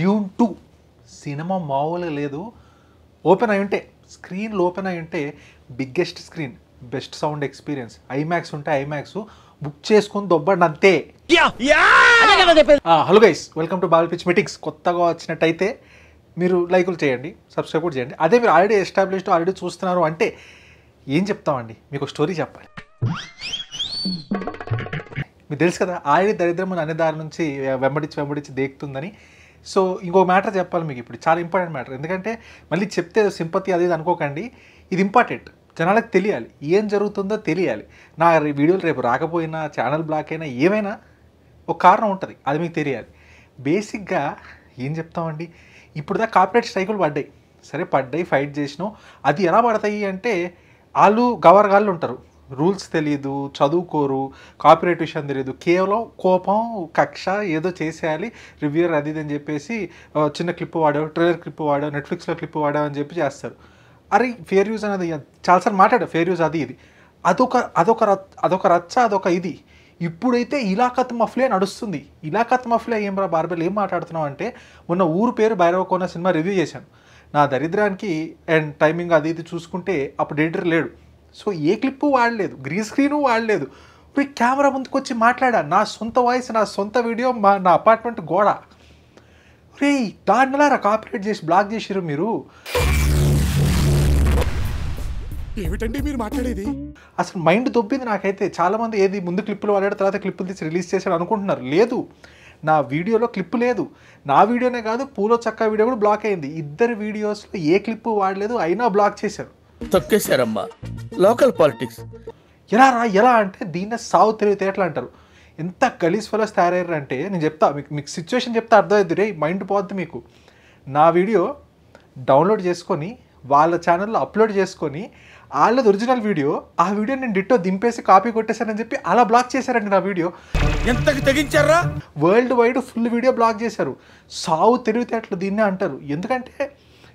Dune two cinema మామూలుగా లేదు open అయి ఉంటే స్క్రీన్లు ఓపెన్ అయి ఉంటే biggest screen best sound experience IMAX ఉంటే ఐమాక్స్ బుక్ చేసుకుని దొబ్బండి అంతే hello guys welcome to ball pitch meetings కొత్తగా వచ్చినట్టయితే మీరు లైకులు చేయండి సబ్స్క్రైబ్ చేయండి అదే మీరు ఆల్రెడీ ఎస్టాబ్లిష్డ్ ఆల్రెడీ చూస్తున్నారు అంటే ఏం చెప్తామండి మీకు స్టోరీ చెప్పాలి మీకు తెలుసు కదా ఆల్రెడీ దరిద్రమని అనే దారి నుంచి వెంబడించి వెంబడించి దేకుతుందని సో ఇంకో మ్యాటర్ చెప్పాలి మీకు ఇప్పుడు చాలా ఇంపార్టెంట్ మ్యాటర్ ఎందుకంటే మళ్ళీ చెప్తే సింపతి అది అనుకోకండి ఇది ఇంపార్టెంట్ జనాలకు తెలియాలి ఏం జరుగుతుందో తెలియాలి నా వీడియోలు రేపు రాకపోయినా ఛానల్ బ్లాక్ అయినా ఏమైనా ఒక కారణం ఉంటుంది అది మీకు తెలియాలి బేసిక్గా ఏం చెప్తామండి ఇప్పుడు దా కాపరేట్ స్ట్రైకులు పడ్డాయి సరే పడ్డాయి ఫైట్ చేసినాం అది ఎలా పడతాయి అంటే వాళ్ళు గవర్గాళ్ళు ఉంటారు రూల్స్ తెలియదు చదువుకోరు కాపీరైట్ విషయం తెలియదు కేవలం కోపం కక్ష ఏదో చేసేయాలి రివ్యూర్ అది అని చెప్పేసి చిన్న క్లిప్ వాడావు ట్రైలర్ క్లిప్ వాడావు నెట్ఫ్లిక్స్లో క్లిప్ వాడావు అని చెప్పి చేస్తారు అరే ఫేర్ యూజ్ అనేది చాలాసార్లు మాట్లాడు ఫేర్ యూజ్ అది ఇది అదొక అదొక అదొక రచ్చ అదొక ఇది ఇప్పుడైతే ఇలాఖత్ మఫ్లే నడుస్తుంది ఇలాకత్ మఫ్లే ఏం రా బార్బెల్ ఏం మాట్లాడుతున్నావు అంటే మొన్న ఊరు పేరు భైరవకోన సినిమా రివ్యూ చేశాను నా దరిద్రానికి అండ్ టైమింగ్ అది ఇది చూసుకుంటే అప్పుడు ఎడిటర్ లేడు సో ఏ క్లిప్పు వాడలేదు గ్రీన్ స్క్రీను వాడలేదు ఇప్పుడు కెమెరా ముందుకొచ్చి మాట్లాడా నా సొంత వాయిస్ నా సొంత వీడియో మా నా అపార్ట్మెంట్ గోడ రే దాంట్లో కాపీరేట్ చేసి బ్లాక్ చేసిరు మీరు ఏమిటండి మీరు మాట్లాడేది అసలు మైండ్ దొబ్బింది నాకైతే చాలామంది ఏది ముందు క్లిప్పులు వాడాడు తర్వాత క్లిప్పులు తీసి రిలీజ్ చేశాడు అనుకుంటున్నారు లేదు నా వీడియోలో క్లిప్ లేదు నా వీడియోనే కాదు పూలో చక్క వీడియో కూడా బ్లాక్ అయింది ఇద్దరు వీడియోస్లో ఏ క్లిప్పు వాడలేదు అయినా బ్లాక్ చేశారు తొక్కేశారమ్మా లోకల్ పాలిటిక్స్ ఎలా రా ఎలా అంటే దీన్నే సావు తెలివితే ఎట్లా అంటారు ఎంత ఫలస్ తయారయ్యారు అంటే నేను చెప్తా మీకు మీకు సిచ్యువేషన్ చెప్తా అర్థమైంది రే మైండ్ పోద్ది మీకు నా వీడియో డౌన్లోడ్ చేసుకొని వాళ్ళ ఛానల్లో అప్లోడ్ చేసుకొని వాళ్ళది ఒరిజినల్ వీడియో ఆ వీడియో నేను డిట్టో దింపేసి కాపీ కొట్టేశానని చెప్పి అలా బ్లాక్ చేశారండి నా వీడియో ఎంత తెగించారా world wide full video block చేశారు సావు తెలివితేటలు దీన్నే అంటారు ఎందుకంటే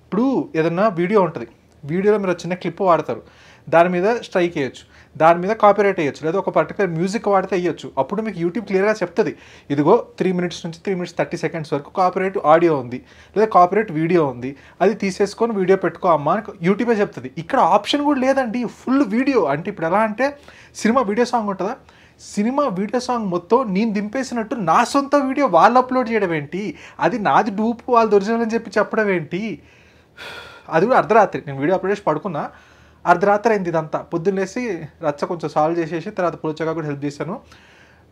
ఇప్పుడు ఏదన్నా వీడియో ఉంటుంది వీడియోలో మీరు చిన్న క్లిప్ వాడతారు దాని మీద స్ట్రైక్ వేయచ్చు దాని మీద కాపీరైట్ వేయచ్చు లేదా ఒక పర్టికులర్ మ్యూజిక్ వాడితే వేయచ్చు అప్పుడు మీకు యూట్యూబ్ క్లియర్గా చెప్తుంది ఇదిగో త్రీ మినిట్స్ నుంచి త్రీ మినిట్స్ థర్టీ సెకండ్స్ వరకు కాపీరైట్ ఆడియో ఉంది లేదా కాపీరైట్ వీడియో ఉంది అది తీసేసుకొని వీడియో పెట్టుకో అమ్మా అని యూట్యూబే చెప్తుంది ఇక్కడ ఆప్షన్ కూడా లేదండి ఫుల్ వీడియో అంటే ఇప్పుడు ఎలా అంటే సినిమా వీడియో సాంగ్ ఉంటుందా సినిమా వీడియో సాంగ్ మొత్తం నేను దింపేసినట్టు నా సొంత వీడియో వాళ్ళు అప్లోడ్ చేయడం ఏంటి అది నాది డూపు వాళ్ళది ఒరిజినల్ అని చెప్పి చెప్పడం ఏంటి అది కూడా అర్ధరాత్రి నేను వీడియో అప్లోడ్ చేసి పడుకున్నా అర్ధరాత్రి అయింది ఇదంతా పొద్దున్నేసి రచ్చ కొంచెం సాల్వ్ చేసేసి తర్వాత పులచగా కూడా హెల్ప్ చేశాను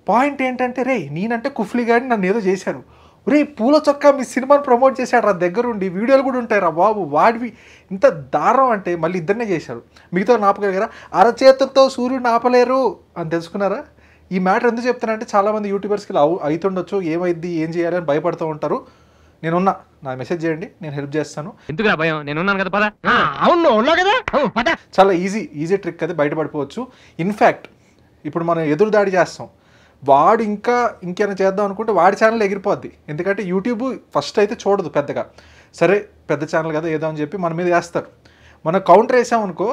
పాయింట్ ఏంటంటే రే నేనంటే కుఫ్లీ గారిని నన్ను ఏదో చేశారు రే పూల చొక్కా మీ సినిమాని ప్రమోట్ చేశాడు రా దగ్గరుండి వీడియోలు కూడా ఉంటాయి రా బాబు వాడివి ఇంత దారం అంటే మళ్ళీ ఇద్దరినే చేశారు మిగతా నాపగలిగారా అరచేతులతో సూర్యుడు నాపలేరు అని తెలుసుకున్నారా ఈ మ్యాటర్ ఎందుకు చెప్తానంటే చాలామంది యూట్యూబర్స్కి అవుతుండొచ్చు ఏమైద్ది ఏం చేయాలి అని భయపడుతూ ఉంటారు నేనున్నా నా మెసేజ్ చేయండి నేను హెల్ప్ చేస్తాను ఎందుకు నేనున్నాను కదా అవును కదా చాలా ఈజీ ఈజీ ట్రిక్ అది బయటపడిపోవచ్చు ఇన్ఫ్యాక్ట్ ఇప్పుడు మనం ఎదురు దాడి చేస్తాం వాడు ఇంకా ఇంకేమైనా చేద్దాం అనుకుంటే వాడి ఛానల్ ఎగిరిపోద్ది ఎందుకంటే యూట్యూబ్ ఫస్ట్ అయితే చూడదు పెద్దగా సరే పెద్ద ఛానల్ కదా ఏదో అని చెప్పి మన మీద వేస్తారు మనం కౌంటర్ వేసామనుకో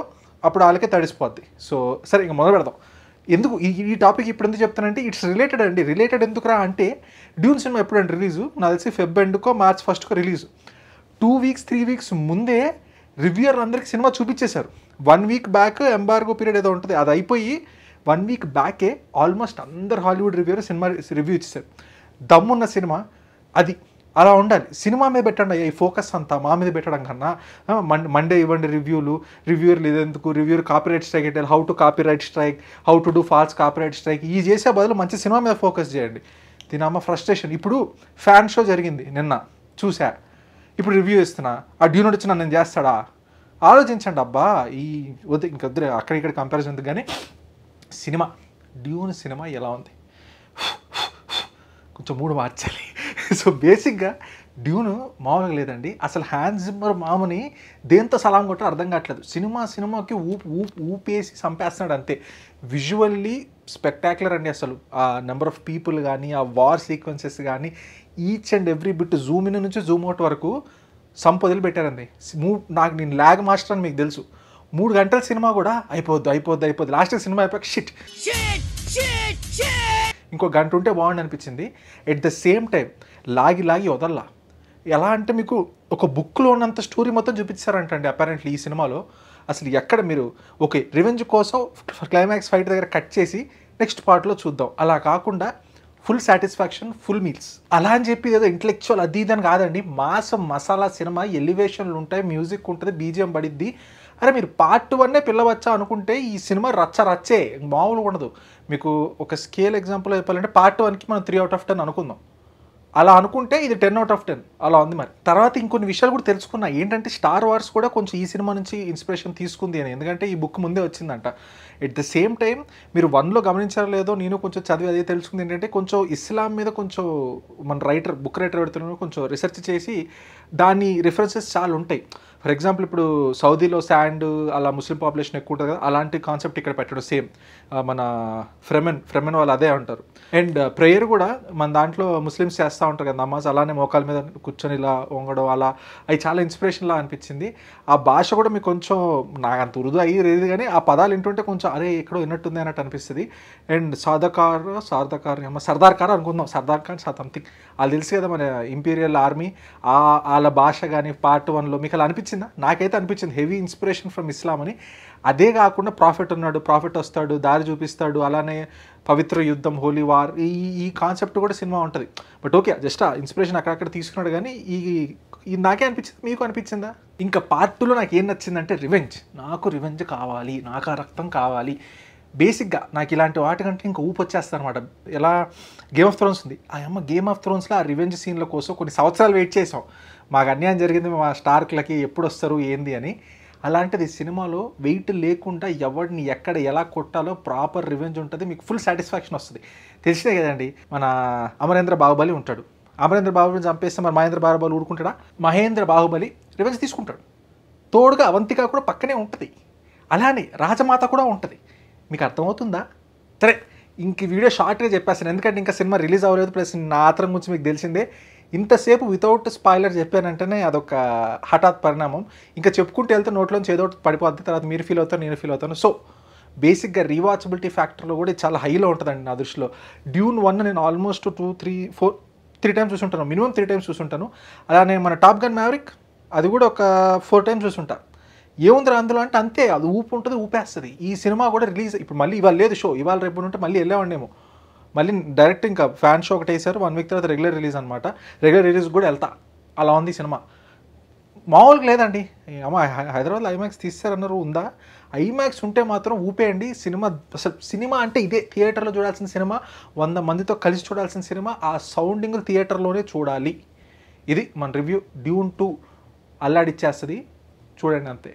అప్పుడు వాళ్ళకే తడిసిపోద్ది సో సరే ఇంకా మొదలు పెడదాం ఎందుకు ఈ ఈ టాపిక్ ఇప్పుడు ఎందుకు చెప్తానంటే ఇట్స్ రిలేటెడ్ అండి రిలేటెడ్ ఎందుకురా అంటే డ్యూన్ సినిమా ఎప్పుడండి రిలీజు నా తెలిసి ఫెబ్ ఎండ్కో మార్చ్ ఫస్ట్కో release two weeks three weeks ముందే రివ్యూర్ అందరికీ సినిమా చూపించేశారు one week back embargo period ఏదో ఉంటుంది అది అయిపోయి వన్ వీక్ బ్యాకే ఆల్మోస్ట్ అందరు హాలీవుడ్ రివ్యూర్ సినిమా రివ్యూ ఇచ్చేసారు దమ్మున్న సినిమా అది అలా ఉండాలి సినిమా మీద పెట్టండి ఈ ఫోకస్ అంతా మా మీద పెట్టడం కన్నా మండే ఇవ్వండి రివ్యూలు రివ్యూర్లు లేదెందుకు రివ్యూర్ కాపీరైట్ స్ట్రైక్ ఎట్టాలి how to copyright strike how to do false copyright strike ఈ చేసే బదులు మంచి సినిమా మీద ఫోకస్ చేయండి దీని ఫ్రస్ట్రేషన్ ఇప్పుడు ఫ్యాన్ షో జరిగింది నిన్న చూసా ఇప్పుడు రివ్యూ ఇస్తున్నా ఆ డ్యూనోట్ వచ్చి నన్ను చేస్తాడా ఆలోచించండి అబ్బా ఈ వద్దు ఇంకొద్దు అక్కడ ఇక్కడ కంపారిజన్ ఉంది కానీ సినిమా డ్యూన్ సినిమా ఎలా ఉంది కొంచెం మూడు మార్చాలి సో బేసిక్గా డ్యూను మామూలుగా లేదండి అసలు హ్యాండ్ జిమ్మర్ మామని దేంతో సలాం కొట్టడం అర్థం కావట్లేదు సినిమా సినిమాకి ఊపు ఊపు ఊపేసి చంపేస్తున్నాడు అంతే విజువల్లీ స్పెక్టాక్యులర్ అండి అసలు ఆ నెంబర్ ఆఫ్ పీపుల్ కానీ ఆ వార్ సీక్వెన్సెస్ కానీ each and every bit zoom in నుంచి జూమ్ అవుట్ వరకు సంపదలు పెట్టారండి మూ నాకు నేను ల్యాగ్ మాస్టర్ అని మీకు తెలుసు మూడు గంటల సినిమా కూడా అయిపోద్ది అయిపోద్ది అయిపోద్ది లాస్ట్ సినిమా అయిపోయాక షిట్ ఇంకో గంట ఉంటే బాగుండి అనిపించింది ఎట్ ద సేమ్ టైం లాగి లాగి వదల్లా ఎలా అంటే మీకు ఒక బుక్లో ఉన్నంత స్టోరీ మొత్తం చూపించారంటండి అపారెంట్లీ ఈ సినిమాలో అసలు ఎక్కడ మీరు ఓకే రివెంజ్ కోసం క్లైమాక్స్ ఫైట్ దగ్గర కట్ చేసి నెక్స్ట్ పార్ట్లో చూద్దాం అలా కాకుండా ఫుల్ సాటిస్ఫాక్షన్ ఫుల్ మీల్స్ అలా అని చెప్పి ఏదో ఇంటలెక్చువల్ అది ఇదని కాదండి మాసం మసాలా సినిమా ఎలివేషన్లు ఉంటాయి మ్యూజిక్ ఉంటుంది బీజిఎం పడిద్ది అరే మీరు పార్ట్ వన్నే పిల్లవచ్చా అనుకుంటే ఈ సినిమా రచ్చ రచ్చే మామూలుగా ఉండదు మీకు ఒక స్కేల్ ఎగ్జాంపుల్ చెప్పాలంటే పార్ట్ వన్కి మనం త్రీ అవుట్ ఆఫ్ టెన్ అనుకుందాం అలా అనుకుంటే ఇది టెన్ అవుట్ ఆఫ్ టెన్ అలా ఉంది మరి తర్వాత ఇంకొన్ని విషయాలు కూడా తెలుసుకున్నా ఏంటంటే స్టార్ వార్స్ కూడా కొంచెం ఈ సినిమా నుంచి ఇన్స్పిరేషన్ తీసుకుంది అని ఎందుకంటే ఈ బుక్ ముందే వచ్చిందంట ఎట్ ద సేమ్ టైం మీరు వన్లో గమనించారో లేదో నేను కొంచెం చదివి అదే తెలుసుకుంది ఏంటంటే కొంచెం ఇస్లాం మీద కొంచెం మన రైటర్ బుక్ రైటర్ పెడుతున్న కొంచెం రీసెర్చ్ చేసి దాని రిఫరెన్సెస్ చాలా ఉంటాయి ఫర్ ఎగ్జాంపుల్ ఇప్పుడు సౌదీలో శాండ్ అలా ముస్లిం పాపులేషన్ ఎక్కువ ఉంటుంది కదా అలాంటి కాన్సెప్ట్ ఇక్కడ పెట్టడం సేమ్ మన ఫ్రెమెన్ ఫ్రెమెన్ వాళ్ళు అదే అంటారు అండ్ ప్రేయర్ కూడా మన దాంట్లో ముస్లిమ్స్ చేస్తూ ఉంటారు కదా నమాజ్ అలానే మోకాల మీద కూర్చొని ఇలా వంగడం అలా అవి చాలా ఇన్స్పిరేషన్లా అనిపించింది ఆ భాష కూడా మీకు కొంచెం నాకు అంత ఉరుదు అయ్యేది కానీ ఆ పదాలు వింటుంటే కొంచెం అరే ఎక్కడో విన్నట్టుంది అన్నట్టు అనిపిస్తుంది అండ్ సాధకార్ సార్థకార్ సర్దార్ కార్ అనుకుందాం సర్దార్ కార్ సంథింగ్ వాళ్ళు తెలుసు కదా మన ఇంపీరియల్ ఆర్మీ వాళ్ళ భాష కానీ పార్ట్ వన్లో మీకు అలా అనిపించింది అనిపించిందా నాకైతే అనిపించింది హెవీ ఇన్స్పిరేషన్ ఫ్రమ్ ఇస్లాం అని అదే కాకుండా ప్రాఫిట్ ఉన్నాడు ప్రాఫిట్ వస్తాడు దారి చూపిస్తాడు అలానే పవిత్ర యుద్ధం హోలీ వార్ ఈ ఈ కాన్సెప్ట్ కూడా సినిమా ఉంటుంది బట్ ఓకే జస్ట్ ఆ ఇన్స్పిరేషన్ అక్కడక్కడ తీసుకున్నాడు కానీ ఈ ఇది నాకే అనిపించింది మీకు అనిపించిందా ఇంకా పార్ట్ టూలో నాకు ఏం నచ్చిందంటే రివెంజ్ నాకు రివెంజ్ కావాలి నాకు ఆ రక్తం కావాలి బేసిక్గా నాకు ఇలాంటి వాటికంటే ఇంకా ఊపు వచ్చేస్తాను అనమాట ఎలా గేమ్ ఆఫ్ థ్రోన్స్ ఉంది ఆ అమ్మ గేమ్ ఆఫ్ థ్రోన్స్లో ఆ రివెంజ్ సీన్ల కోసం కొన్ని సంవత్సరాలు వెయిట్ చేసాం మాకు అన్యాయం జరిగింది మా స్టార్క్లకి ఎప్పుడు వస్తారు ఏంది అని అలాంటిది సినిమాలో వెయిట్ లేకుండా ఎవరిని ఎక్కడ ఎలా కొట్టాలో ప్రాపర్ రివెంజ్ ఉంటుంది మీకు ఫుల్ సాటిస్ఫాక్షన్ వస్తుంది తెలిసినే కదండి మన అమరేంద్ర బాహుబలి ఉంటాడు అమరేంద్ర బాహుబలిని చంపేస్తే మరి మహేంద్ర బాహుబలి ఊరుకుంటాడా మహేంద్ర బాహుబలి రివెంజ్ తీసుకుంటాడు తోడుగా అవంతిక కూడా పక్కనే ఉంటుంది అలానే రాజమాత కూడా ఉంటుంది మీకు అర్థమవుతుందా సరే ఇంక వీడియో షార్ట్గా చెప్పేస్తాను ఎందుకంటే ఇంకా సినిమా రిలీజ్ అవ్వలేదు ప్లస్ నా ఆత్రం గురించి మీకు తెలిసిందే ఇంతసేపు వితౌట్ స్పాయిలర్ చెప్పానంటేనే అదొక హఠాత్ పరిణామం ఇంకా చెప్పుకుంటూ వెళ్తే నోట్లోంచి ఏదో ఒకటి పడిపోద్ది తర్వాత మీరు ఫీల్ అవుతారు నేను ఫీల్ అవుతాను సో బేసిక్గా రీవాచబిలిటీ ఫ్యాక్టర్లో కూడా చాలా హైలో ఉంటుందండి నా దృష్టిలో డ్యూన్ వన్ నేను almost two three four three times చూసుంటాను మినిమం త్రీ టైమ్స్ చూసుంటాను అలానే మన టాప్ గన్ మ్యావరిక్ అది కూడా ఒక ఫోర్ టైమ్స్ చూసుంటా ఏముందిరా అందులో అంటే అంతే అది ఊపు ఉంటుంది ఊపేస్తుంది ఈ సినిమా కూడా రిలీజ్ ఇప్పుడు మళ్ళీ ఇవాళ లేదు షో ఇవాళ రేపు ఉంటే మళ్ళీ వెళ్ళేవాడినేమో మళ్ళీ డైరెక్ట్ ఇంకా ఫ్యాన్ షో ఒకటి వేసారు వన్ వీక్ తర్వాత రెగ్యులర్ రిలీజ్ అనమాట రెగ్యులర్ రిలీజ్ కూడా వెళ్తా అలా ఉంది సినిమా మామూలుగా లేదండి అమ్మ హైదరాబాద్లో ఐమాక్స్ తీస్తారన్నారు ఉందా ఐమాక్స్ ఉంటే మాత్రం ఊపేయండి సినిమా అసలు సినిమా అంటే ఇదే థియేటర్లో చూడాల్సిన సినిమా వంద మందితో కలిసి చూడాల్సిన సినిమా ఆ సౌండింగ్ థియేటర్లోనే చూడాలి ఇది మన రివ్యూ డ్యూన్ టూ అల్లాడిచ్చేస్తుంది చూడండి అంతే